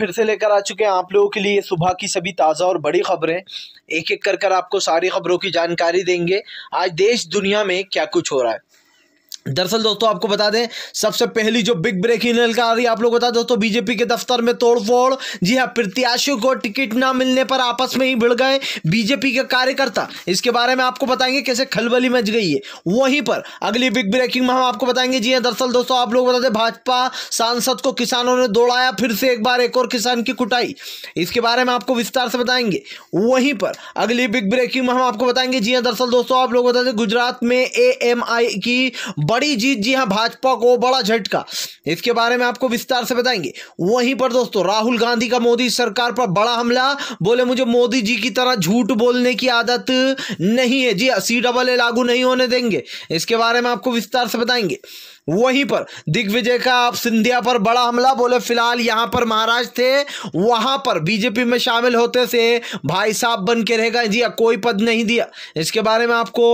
फिर से लेकर आ चुके हैं आप लोगों के लिए सुबह की सभी ताज़ा और बड़ी खबरें एक एक कर कर आपको सारी खबरों की जानकारी देंगे आज देश दुनिया में क्या कुछ हो रहा है दरअसल दोस्तों आपको बता दें सबसे पहली जो बिग ब्रेकिंग निकल आ रही है आप लोग बता दोस्तों बीजेपी के दफ्तर में तोड़फोड़ जी हाँ प्रत्याशियों को टिकट ना मिलने पर आपस में ही भिड़ गए बीजेपी के कार्यकर्ता इसके बारे में आपको बताएंगे कैसे खलबली मच गई है वहीं पर अगली बिग ब्रेकिंग में हम आपको बताएंगे जी हाँ दरअसल दोस्तों आप लोग बता दें भाजपा सांसद को किसानों ने दौड़ाया फिर से एक बार एक और किसान की कुटाई इसके बारे में आपको विस्तार से बताएंगे वहीं पर अगली बिग ब्रेकिंग में हम आपको बताएंगे जी हाँ दरअसल दोस्तों आप लोग बता दें गुजरात में ए की बड़ी जीत जी हाँ भाजपा को बड़ा झटका इसके बारे में आपको विस्तार से बताएंगे वहीं पर दोस्तों राहुल गांधी का मोदी सरकार पर बड़ा हमला बोले मुझे मोदी जी की तरह झूठ बोलने की आदत नहीं है जी सी डबल ए लागू नहीं होने देंगे इसके बारे में आपको विस्तार से बताएंगे वहीं पर दिग्विजय का आप सिंधिया पर बड़ा हमला बोले फिलहाल यहां पर महाराज थे वहां पर बीजेपी में शामिल होते से भाई साहब बन के रहेगा जी हाँ, कोई पद नहीं दिया इसके बारे में आपको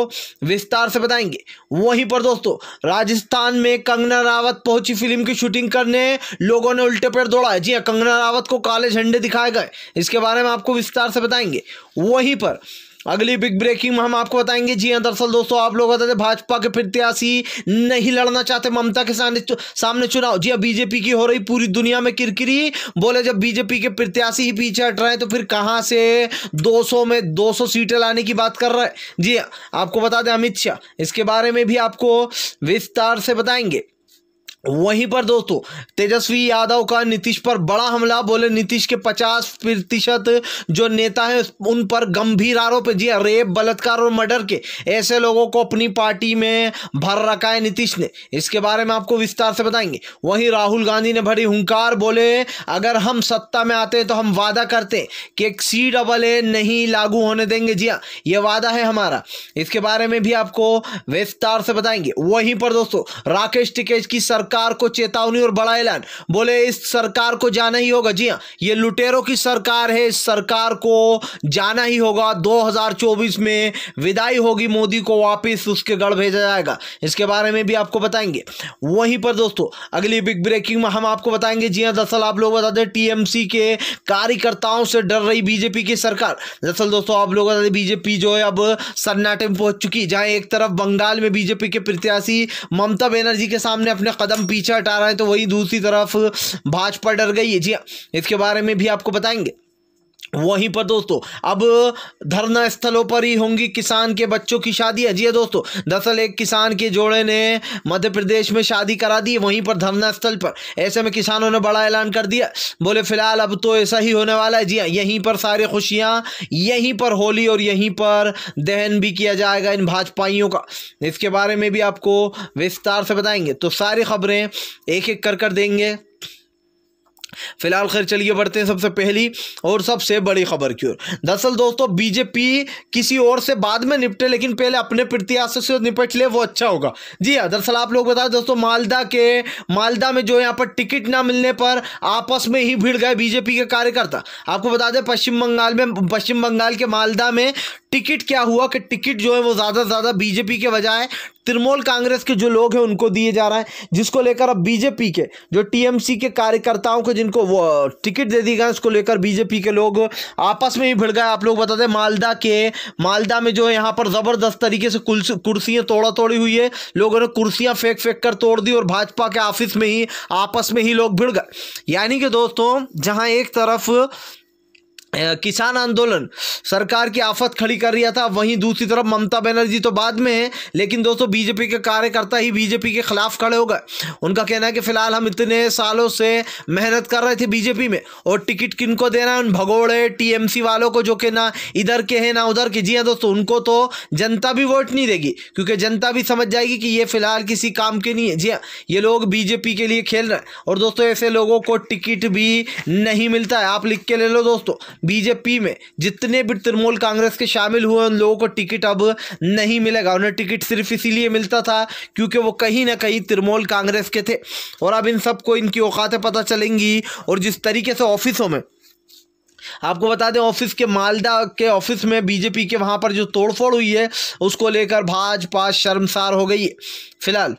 विस्तार से बताएंगे वहीं पर दोस्तों राजस्थान में कंगना रावत पहुंची फिल्म की शूटिंग करने लोगों ने उल्टे पेड़ दौड़ा जी हाँ, कंगना रावत को काले झंडे दिखाए गए इसके बारे में आपको विस्तार से बताएंगे वहीं पर अगली बिग ब्रेकिंग में हम आपको बताएंगे जी हाँ दरअसल दोस्तों आप लोग बताते भाजपा के प्रत्याशी नहीं लड़ना चाहते ममता के सामने सामने चुनाव जी हाँ बीजेपी की हो रही पूरी दुनिया में किरकिरी बोले जब बीजेपी के प्रत्याशी ही पीछे हट रहे हैं तो फिर कहाँ से 200 में 200 सीटें लाने की बात कर रहे हैं जी हाँ, आपको बता दें अमित शाह इसके बारे में भी आपको विस्तार से बताएंगे वहीं पर दोस्तों तेजस्वी यादव का नीतीश पर बड़ा हमला बोले नीतीश के 50 प्रतिशत जो नेता हैं उन पर गंभीर आरोप जी हाँ, रेप बलात्कार और मर्डर के ऐसे लोगों को अपनी पार्टी में भर रखा है नीतीश ने इसके बारे में आपको विस्तार से बताएंगे वहीं राहुल गांधी ने भरी हंकार बोले अगर हम सत्ता में आते हैं तो हम वादा करते हैं कि एक सी डबल ए नहीं लागू होने देंगे जी हाँ ये वादा है हमारा इसके बारे में भी आपको विस्तार से बताएंगे वहीं पर दोस्तों राकेश टिकेश की सरकार सरकार को चेतावनी और बड़ा ऐलान बोले इस सरकार को जाना ही होगा जी हाँ ये लुटेरों की सरकार है इस सरकार को जाना ही होगा 2024 में विदाई होगी मोदी को वापस उसके गढ़ भेजा जाएगा इसके बारे में भी आपको बताएंगे वहीं पर दोस्तों अगली बिग ब्रेकिंग में हम आपको बताएंगे जी हाँ दरअसल आप लोग बता दें टीएमसी के कार्यकर्ताओं से डर रही बीजेपी की सरकार दरअसल दोस्तों आप लोग बता दें बीजेपी जो है अब सन्नाटे में पहुंच चुकी जहां एक तरफ बंगाल में बीजेपी के प्रत्याशी ममता बनर्जी के सामने अपने कदम कदम पीछे हटा रहा है तो वही दूसरी तरफ भाजपा डर गई है जी हाँ, इसके बारे में भी आपको बताएंगे वहीं पर दोस्तों अब धरना स्थलों पर ही होंगी किसान के बच्चों की शादी जी है दोस्तों दरअसल एक किसान के जोड़े ने मध्य प्रदेश में शादी करा दी वहीं पर धरना स्थल पर ऐसे में किसानों ने बड़ा ऐलान कर दिया बोले फिलहाल अब तो ऐसा ही होने वाला है जी हाँ यहीं पर सारी खुशियाँ यहीं पर होली और यहीं पर दहन भी किया जाएगा इन भाजपाइयों का इसके बारे में भी आपको विस्तार से बताएंगे तो सारी खबरें एक एक कर कर देंगे फिलहाल खैर चलिए बढ़ते हैं सबसे पहली और सबसे बड़ी खबर की ओर दरअसल दोस्तों बीजेपी किसी और से बाद में निपटे लेकिन पहले अपने प्रत्याशी से निपट ले वो अच्छा होगा जी हाँ दरअसल आप लोग बताए दोस्तों मालदा के मालदा में जो यहाँ पर टिकट ना मिलने पर आपस में ही भिड़ गए बीजेपी के कार्यकर्ता आपको बता दें पश्चिम बंगाल में पश्चिम बंगाल के मालदा में टिकट क्या हुआ कि टिकट जो है वो ज़्यादा से ज़्यादा बीजेपी के बजाय तृणमूल कांग्रेस के जो लोग हैं उनको दिए जा रहा है जिसको लेकर अब बीजेपी के जो टीएमसी के कार्यकर्ताओं को जिन इनको वो टिकट दे दी गई उसको लेकर बीजेपी के लोग आपस में ही भिड़ गए आप लोग बता दें मालदा के मालदा में जो है यहाँ पर ज़बरदस्त तरीके से कुर्सियाँ तोड़ा तोड़ी हुई है लोगों ने कुर्सियाँ फेंक फेंक कर तोड़ दी और भाजपा के ऑफिस में ही आपस में ही लोग भिड़ गए यानी कि दोस्तों जहाँ एक तरफ किसान आंदोलन सरकार की आफत खड़ी कर रहा था वहीं दूसरी तरफ ममता बनर्जी तो बाद में है लेकिन दोस्तों बीजेपी के कार्यकर्ता ही बीजेपी के खिलाफ खड़े हो गए उनका कहना है कि फिलहाल हम इतने सालों से मेहनत कर रहे थे बीजेपी में और टिकट किन को देना है उन भगोड़े टीएमसी वालों को जो कि ना इधर के हैं ना उधर के जी हाँ दोस्तों उनको तो जनता भी वोट नहीं देगी क्योंकि जनता भी समझ जाएगी कि ये फिलहाल किसी काम के नहीं है जी हाँ ये लोग बीजेपी के लिए खेल रहे हैं और दोस्तों ऐसे लोगों को टिकट भी नहीं मिलता है आप लिख के ले लो दोस्तों बीजेपी में जितने भी तृणमूल कांग्रेस के शामिल हुए उन लोगों को टिकट अब नहीं मिलेगा उन्हें टिकट सिर्फ इसीलिए मिलता था क्योंकि वो कहीं ना कहीं तृणमूल कांग्रेस के थे और अब इन सबको इनकी औकातें पता चलेंगी और जिस तरीके से ऑफिसों में आपको बता दें ऑफिस के मालदा के ऑफिस में बीजेपी के वहाँ पर जो तोड़फोड़ हुई है उसको लेकर भाजपा शर्मसार हो गई है फिलहाल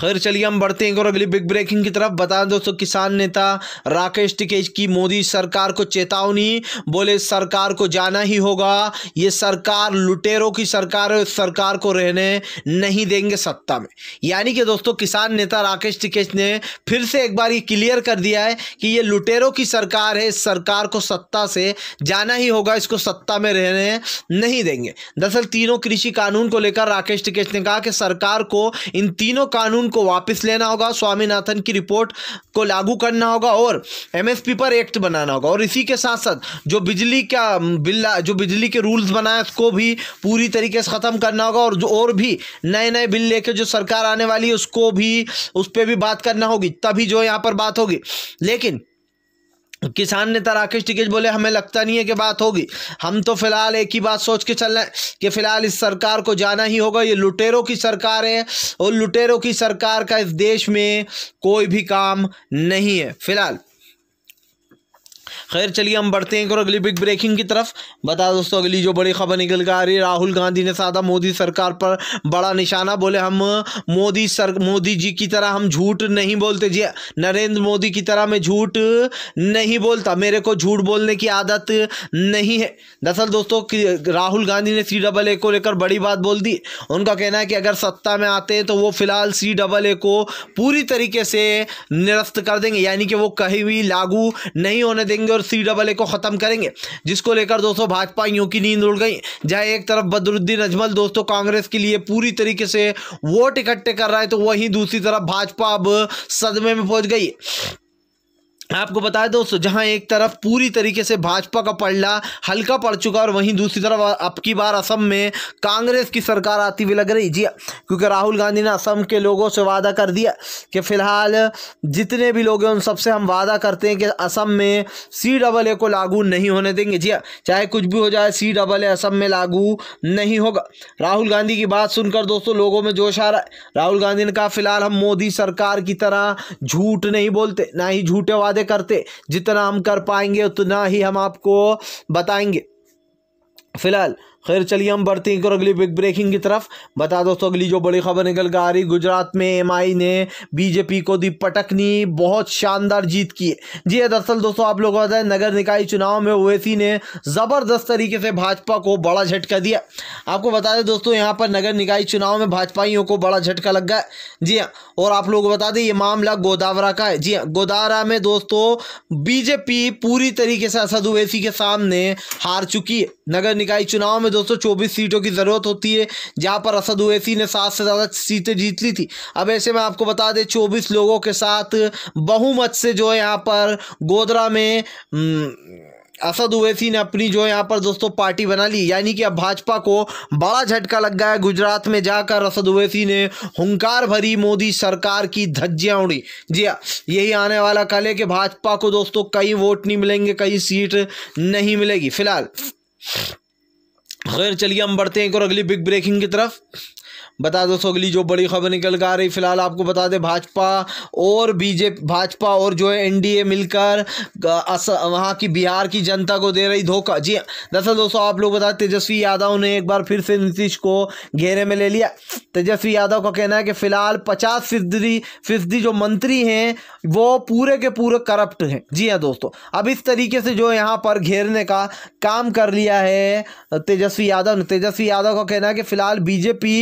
खैर चलिए हम बढ़ते हैं और अगली बिग ब्रेकिंग की तरफ बता दोस्तों किसान नेता राकेश टिकेश की मोदी सरकार को चेतावनी बोले सरकार को जाना ही होगा ये सरकार लुटेरों की सरकार है सरकार को रहने नहीं देंगे सत्ता में यानी कि दोस्तों किसान नेता राकेश टिकेश ने फिर से एक बार ये क्लियर कर दिया है कि ये लुटेरों की सरकार है इस सरकार को सत्ता से जाना ही होगा इसको सत्ता में रहने नहीं देंगे दरअसल तीनों कृषि कानून को लेकर राकेश टिकेश ने कहा कि सरकार को इन तीनों कानून को वापस लेना होगा स्वामीनाथन की रिपोर्ट को लागू करना होगा और एमएसपी पर एक्ट बनाना होगा और इसी के साथ साथ जो बिजली का बिल जो बिजली के रूल्स बनाए उसको भी पूरी तरीके से ख़त्म करना होगा और जो और भी नए नए बिल लेके जो सरकार आने वाली है उसको भी उस पर भी बात करना होगी तभी जो यहाँ पर बात होगी लेकिन किसान नेता राकेश टिकेज बोले हमें लगता नहीं है कि बात होगी हम तो फिलहाल एक ही बात सोच के चल रहे हैं कि फिलहाल इस सरकार को जाना ही होगा ये लुटेरों की सरकार है और लुटेरों की सरकार का इस देश में कोई भी काम नहीं है फिलहाल खैर चलिए हम बढ़ते हैं और अगली बिग ब्रेकिंग की तरफ बता दोस्तों अगली जो बड़ी खबर निकल कर आ रही है राहुल गांधी ने साधा मोदी सरकार पर बड़ा निशाना बोले हम मोदी सर मोदी जी की तरह हम झूठ नहीं बोलते जी नरेंद्र मोदी की तरह मैं झूठ नहीं बोलता मेरे को झूठ बोलने की आदत नहीं है दरअसल दोस्तों राहुल गांधी ने सी डबल ए को लेकर बड़ी बात बोल दी उनका कहना है कि अगर सत्ता में आते हैं तो वो फिलहाल सी डबल ए को पूरी तरीके से निरस्त कर देंगे यानी कि वो कहीं भी लागू नहीं होने देंगे और सी डबल ए को ख़त्म करेंगे जिसको लेकर दोस्तों भाजपा यू की नींद उड़ गई जहां एक तरफ बदरुद्दीन अजमल दोस्तों कांग्रेस के लिए पूरी तरीके से वोट इकट्ठे कर रहा है तो वहीं दूसरी तरफ भाजपा अब सदमे में पहुंच गई आपको बता दोस्तों जहां एक तरफ पूरी तरीके से भाजपा का पलड़ा हल्का पड़ चुका और वहीं दूसरी तरफ अब की बार असम में कांग्रेस की सरकार आती हुई लग रही जी हाँ, क्योंकि राहुल गांधी ने असम के लोगों से वादा कर दिया कि फिलहाल जितने भी लोग हैं उन सबसे हम वादा करते हैं कि असम में सी डबल ए को लागू नहीं होने देंगे जी हाँ, चाहे कुछ भी हो जाए सी डबल ए असम में लागू नहीं होगा राहुल गांधी की बात सुनकर दोस्तों लोगों में जोश आ रहा है राहुल गांधी ने कहा फिलहाल हम मोदी सरकार की तरह झूठ नहीं बोलते ना ही झूठे वादे वादे करते जितना हम कर पाएंगे उतना ही हम आपको बताएंगे फिलहाल खैर चलिए हम बढ़ते हैं अगली बिग ब्रेकिंग की तरफ बता दोस्तों अगली जो बड़ी खबर निकल कर आ रही गुजरात में एमआई ने बीजेपी को दी पटकनी बहुत शानदार जीत की जी हाँ, दरअसल दोस्तों आप लोगों को पता है नगर निकाय चुनाव में ओवैसी ने ज़बरदस्त तरीके से भाजपा को बड़ा झटका दिया आपको बता दें दोस्तों यहाँ पर नगर निकाय चुनाव में भाजपाइयों को बड़ा झटका लग गया जी हाँ और आप लोग बता दें ये मामला गोदावरा का है जी हाँ गोदावरा में दोस्तों बीजेपी पूरी तरीके से असद ओवैसी के सामने हार चुकी है नगर निकाय चुनाव में 224 सीटों की ज़रूरत होती है जहां पर असद ओवैसी ने सात से ज़्यादा सीटें जीत ली थी अब ऐसे में आपको बता दें 24 लोगों के साथ बहुमत से जो है यहाँ पर गोदरा में हम्म, असद उवैसी ने अपनी जो है यहाँ पर दोस्तों पार्टी बना ली यानी कि अब भाजपा को बड़ा झटका लग गया है गुजरात में जाकर असद उवैसी ने हंकार भरी मोदी सरकार की धज्जियाँ उड़ी जी हाँ यही आने वाला कल है कि भाजपा को दोस्तों कई वोट नहीं मिलेंगे कई सीट नहीं मिलेगी फिलहाल खैर चलिए हम बढ़ते हैं एक और अगली बिग ब्रेकिंग की तरफ बता दोस्तों अगली जो बड़ी खबर निकल कर आ रही फिलहाल आपको बता दें भाजपा और बीजेपी भाजपा और जो है एनडीए मिलकर वहाँ की बिहार की जनता को दे रही धोखा जी दरअसल दोस्तों आप लोग बता तेजस्वी यादव ने एक बार फिर से नीतीश को घेरे में ले लिया तेजस्वी यादव का कहना है कि फिलहाल पचास फीसदी फीसदी जो मंत्री हैं वो पूरे के पूरे करप्ट हैं जी हाँ दोस्तों अब इस तरीके से जो यहाँ पर घेरने का काम कर लिया है तेजस्वी यादव ने तेजस्वी यादव का कहना है कि फिलहाल बीजेपी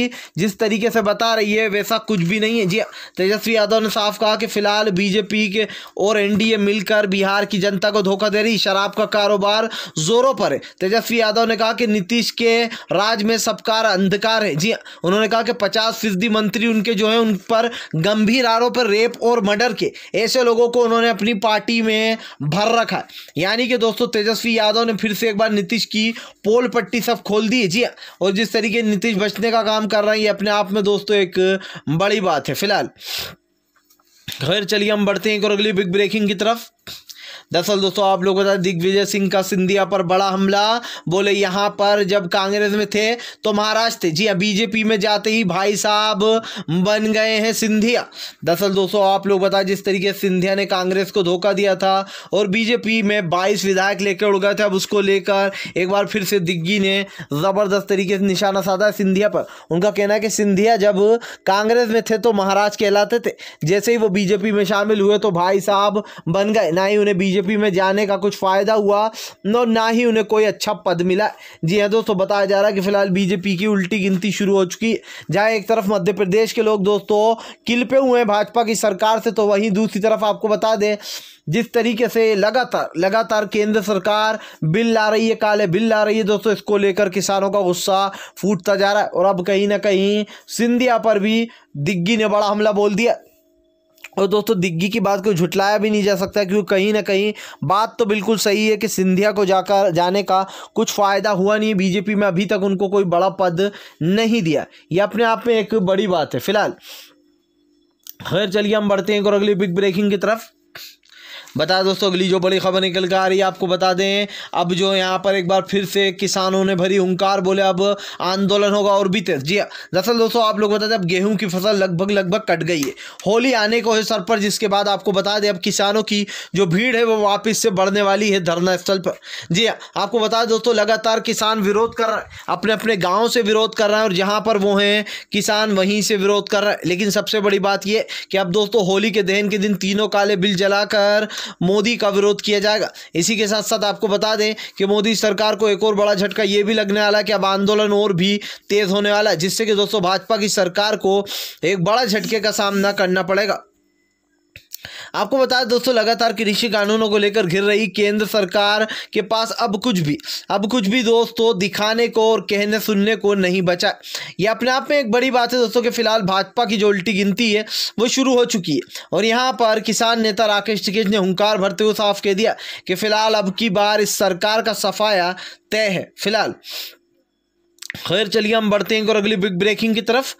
जिस तरीके से बता रही है वैसा कुछ भी नहीं है जी तेजस्वी यादव ने साफ कहा कि फिलहाल बीजेपी के और एनडीए मिलकर बिहार की जनता को धोखा दे रही शराब का कारोबार जोरों पर है तेजस्वी यादव ने कहा कि नीतीश के राज में सबकार अंधकार है जी उन्होंने कहा कि पचास फीसदी मंत्री उनके जो है उन पर गंभीर आरोप रेप और मर्डर के ऐसे लोगों को उन्होंने अपनी पार्टी में भर रखा है यानी कि दोस्तों तेजस्वी यादव ने फिर से एक बार नीतीश की पोल पट्टी सब खोल दी है जी और जिस तरीके नीतीश बचने का काम कर रहे हैं अपने आप में दोस्तों एक बड़ी बात है फिलहाल खैर चलिए हम बढ़ते हैं एक और अगली बिग ब्रेकिंग की तरफ दरअसल दोस्तों आप लोगों बता दिग्विजय सिंह का सिंधिया पर बड़ा हमला बोले यहाँ पर जब कांग्रेस में थे तो महाराष्ट्र थे जी हाँ बीजेपी में जाते ही भाई साहब बन गए हैं सिंधिया दरअसल दोस्तों आप लोग बता जिस तरीके सिंधिया ने कांग्रेस को धोखा दिया था और बीजेपी में बाईस विधायक लेकर उड़ गए थे अब उसको लेकर एक बार फिर से दिग्गी ने ज़बरदस्त तरीके से निशाना साधा सिंधिया पर उनका कहना है कि सिंधिया जब कांग्रेस में थे तो महाराज कहलाते थे जैसे ही वो बीजेपी में शामिल हुए तो भाई साहब बन गए ना ही उन्हें बीजेपी बीजेपी में जाने का कुछ फ़ायदा हुआ और ना ही उन्हें कोई अच्छा पद मिला जी हाँ दोस्तों बताया जा रहा है कि फिलहाल बीजेपी की उल्टी गिनती शुरू हो चुकी जहाँ एक तरफ मध्य प्रदेश के लोग दोस्तों किल पे हुए हैं भाजपा की सरकार से तो वहीं दूसरी तरफ आपको बता दें जिस तरीके से लगातार लगातार केंद्र सरकार बिल ला रही है काले बिल ला रही है दोस्तों इसको लेकर किसानों का गुस्सा फूटता जा रहा है और अब कहीं ना कहीं सिंधिया पर भी दिग्गी ने बड़ा हमला बोल दिया और दोस्तों दिग्गी की बात को झुटलाया भी नहीं जा सकता क्योंकि कहीं ना कहीं बात तो बिल्कुल सही है कि सिंधिया को जाकर जाने का कुछ फ़ायदा हुआ नहीं बीजेपी में अभी तक उनको कोई बड़ा पद नहीं दिया ये अपने आप में एक बड़ी बात है फिलहाल खैर चलिए हम बढ़ते हैं और अगली बिग ब्रेकिंग की तरफ बता दोस्तों अगली जो बड़ी खबर निकल कर आ रही है आपको बता दें अब जो यहाँ पर एक बार फिर से किसानों ने भरी हंकार बोले अब आंदोलन होगा और भी तेज जी हाँ, दरअसल दोस्तों आप लोग बता दें अब गेहूं की फसल लगभग लगभग कट गई है होली आने को है सर पर जिसके बाद आपको बता दें अब किसानों की जो भीड़ है वो वापिस से बढ़ने वाली है धरना स्थल पर जी हाँ, आपको बता दें दोस्तों लगातार किसान विरोध कर रहे हैं अपने अपने गाँव से विरोध कर रहे हैं और जहाँ पर वो हैं किसान वहीं से विरोध कर रहे हैं लेकिन सबसे बड़ी बात यह कि अब दोस्तों होली के दहन के दिन तीनों काले बिल जलाकर मोदी का विरोध किया जाएगा इसी के साथ साथ आपको बता दें कि मोदी सरकार को एक और बड़ा झटका यह भी लगने वाला है कि अब आंदोलन और भी तेज़ होने वाला है जिससे कि दोस्तों भाजपा की सरकार को एक बड़ा झटके का सामना करना पड़ेगा आपको बता दें दोस्तों लगातार कृषि कानूनों को लेकर घिर रही केंद्र सरकार के पास अब कुछ भी अब कुछ भी दोस्तों दिखाने को और कहने सुनने को नहीं बचा यह अपने आप में एक बड़ी बात है दोस्तों कि फिलहाल भाजपा की जो उल्टी गिनती है वो शुरू हो चुकी है और यहाँ पर किसान नेता राकेश टिकेश ने हंकार भरते हुए साफ कह दिया कि फिलहाल अब की बार इस सरकार का सफाया तय है फिलहाल खैर चलिए हम बढ़ते हैं और अगली बिग ब्रेकिंग की तरफ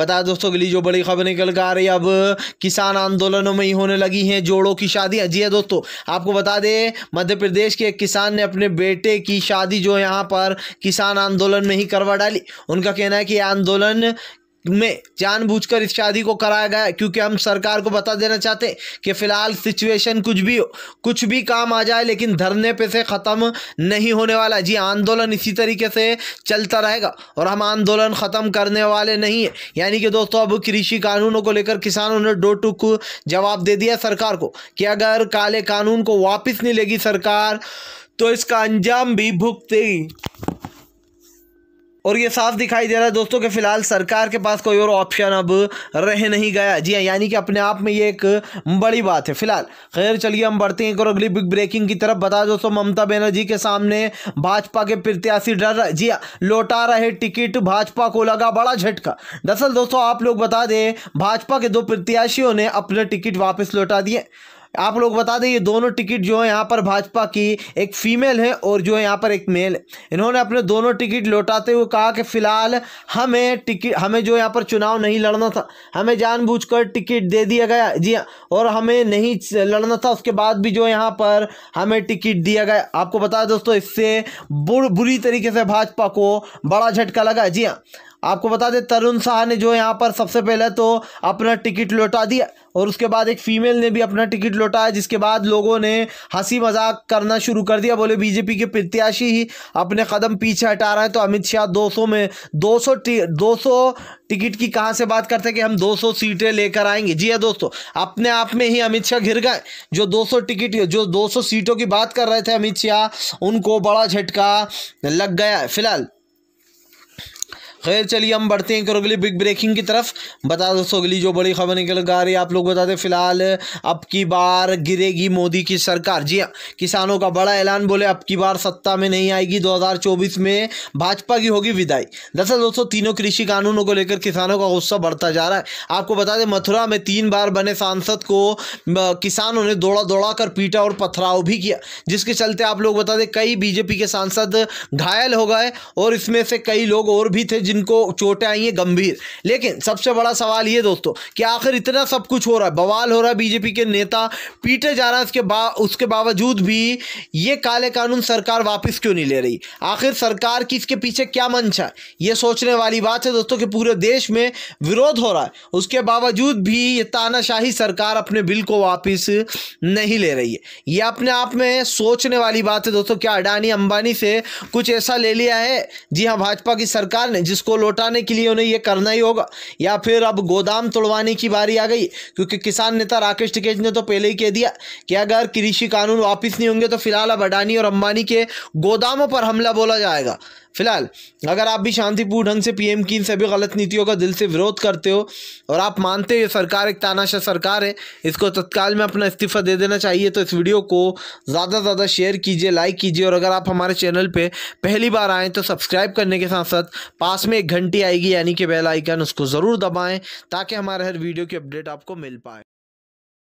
बता दोस्तों अगली जो बड़ी खबर निकल कर आ रही है अब किसान आंदोलनों में ही होने लगी हैं जोड़ों की शादी जी है हाँ दोस्तों आपको बता दें मध्य प्रदेश के एक किसान ने अपने बेटे की शादी जो यहाँ पर किसान आंदोलन में ही करवा डाली उनका कहना है कि आंदोलन में जानबूझकर इस शादी को कराया गया है क्योंकि हम सरकार को बता देना चाहते कि फ़िलहाल सिचुएशन कुछ भी कुछ भी काम आ जाए लेकिन धरने पे से ख़त्म नहीं होने वाला जी आंदोलन इसी तरीके से चलता रहेगा और हम आंदोलन ख़त्म करने वाले नहीं हैं यानी कि दोस्तों अब कृषि कानूनों को लेकर किसानों ने डो टुक जवाब दे दिया सरकार को कि अगर काले कानून को वापस नहीं लेगी सरकार तो इसका अंजाम भी भुगतेगी और ये साफ दिखाई दे रहा है दोस्तों कि फिलहाल सरकार के पास कोई और ऑप्शन अब रह नहीं गया जी हाँ यानी कि अपने आप में ये एक बड़ी बात है फिलहाल खैर चलिए हम बढ़ते हैं एक और अगली बिग ब्रेकिंग की तरफ बता दोस्तों ममता बनर्जी के सामने भाजपा के प्रत्याशी डर रहा जी हाँ लौटा रहे टिकट भाजपा को लगा बड़ा झटका दरअसल दोस्तों आप लोग बता दें भाजपा के दो प्रत्याशियों ने अपने टिकट वापस लौटा दिए आप लोग बता दें ये दोनों टिकट जो है यहाँ पर भाजपा की एक फीमेल है और जो है यहाँ पर एक मेल इन्होंने अपने दोनों टिकट लौटाते हुए कहा कि फ़िलहाल हमें टिकट हमें जो यहाँ पर चुनाव नहीं लड़ना था हमें जानबूझकर टिकट दे दिया गया जी हाँ, और हमें नहीं लड़ना था उसके बाद भी जो यहाँ पर हमें टिकट दिया गया आपको बता दोस्तों इससे बुर, बुरी तरीके से भाजपा को बड़ा झटका लगा जी हाँ आपको बता दें तरुण शाह ने जो यहाँ पर सबसे पहले तो अपना टिकट लौटा दिया और उसके बाद एक फ़ीमेल ने भी अपना टिकट लौटाया जिसके बाद लोगों ने हंसी मजाक करना शुरू कर दिया बोले बीजेपी के प्रत्याशी ही अपने कदम पीछे हटा रहे हैं तो अमित शाह 200 में 200 सौ टिकट की कहाँ से बात करते हैं कि हम 200 सीटें लेकर आएंगे जी हाँ दोस्तों अपने आप में ही अमित शाह घिर गए जो 200 टिकट जो 200 सीटों की बात कर रहे थे अमित शाह उनको बड़ा झटका लग गया फिलहाल खैर चलिए हम बढ़ते हैं करो अगली बिग ब्रेकिंग की तरफ बता दोस्तों अगली जो बड़ी खबर निकल कर आ रही है आप लोग बता दें फिलहाल अब की बार गिरेगी मोदी की सरकार जी हाँ किसानों का बड़ा ऐलान बोले अब की बार सत्ता में नहीं आएगी 2024 में भाजपा की होगी विदाई दरअसल दोस्तों तीनों कृषि कानूनों को लेकर किसानों का गुस्सा बढ़ता जा रहा है आपको बता दें मथुरा में तीन बार बने सांसद को किसानों ने दौड़ा दौड़ा कर पीटा और पथराव भी किया जिसके चलते आप लोग बता दें कई बीजेपी के सांसद घायल हो गए और इसमें से कई लोग और भी थे जिनको चोटें आई हैं गंभीर लेकिन सबसे बड़ा सवाल ये दोस्तों कि आखिर इतना सब कुछ हो रहा है बवाल हो रहा है बीजेपी के नेता पीटे जा रहा है उसके बा उसके बावजूद भी ये काले कानून सरकार वापस क्यों नहीं ले रही आखिर सरकार की इसके पीछे क्या मंशा है ये सोचने वाली बात है दोस्तों कि पूरे देश में विरोध हो रहा है उसके बावजूद भी ये तानाशाही सरकार अपने बिल को वापस नहीं ले रही है ये अपने आप में सोचने वाली बात है दोस्तों क्या अडानी अंबानी से कुछ ऐसा ले लिया है जी हाँ भाजपा की सरकार ने जिस इसको लौटाने के लिए उन्हें यह करना ही होगा या फिर अब गोदाम तोड़वाने की बारी आ गई क्योंकि किसान नेता राकेश टिकेज ने तो पहले ही कह दिया कि अगर कृषि कानून वापस नहीं होंगे तो फिलहाल अब अडानी और अंबानी के गोदामों पर हमला बोला जाएगा फिलहाल अगर आप भी शांतिपूर्ण ढंग से पीएम की इन सभी गलत नीतियों का दिल से विरोध करते हो और आप मानते हो सरकार एक तानाशाह सरकार है इसको तत्काल में अपना इस्तीफा दे देना चाहिए तो इस वीडियो को ज़्यादा से ज़्यादा शेयर कीजिए लाइक कीजिए और अगर आप हमारे चैनल पर पहली बार आएँ तो सब्सक्राइब करने के साथ साथ पास में एक घंटी आएगी यानी कि बेल आइकन उसको ज़रूर दबाएँ ताकि हमारे हर वीडियो की अपडेट आपको मिल पाए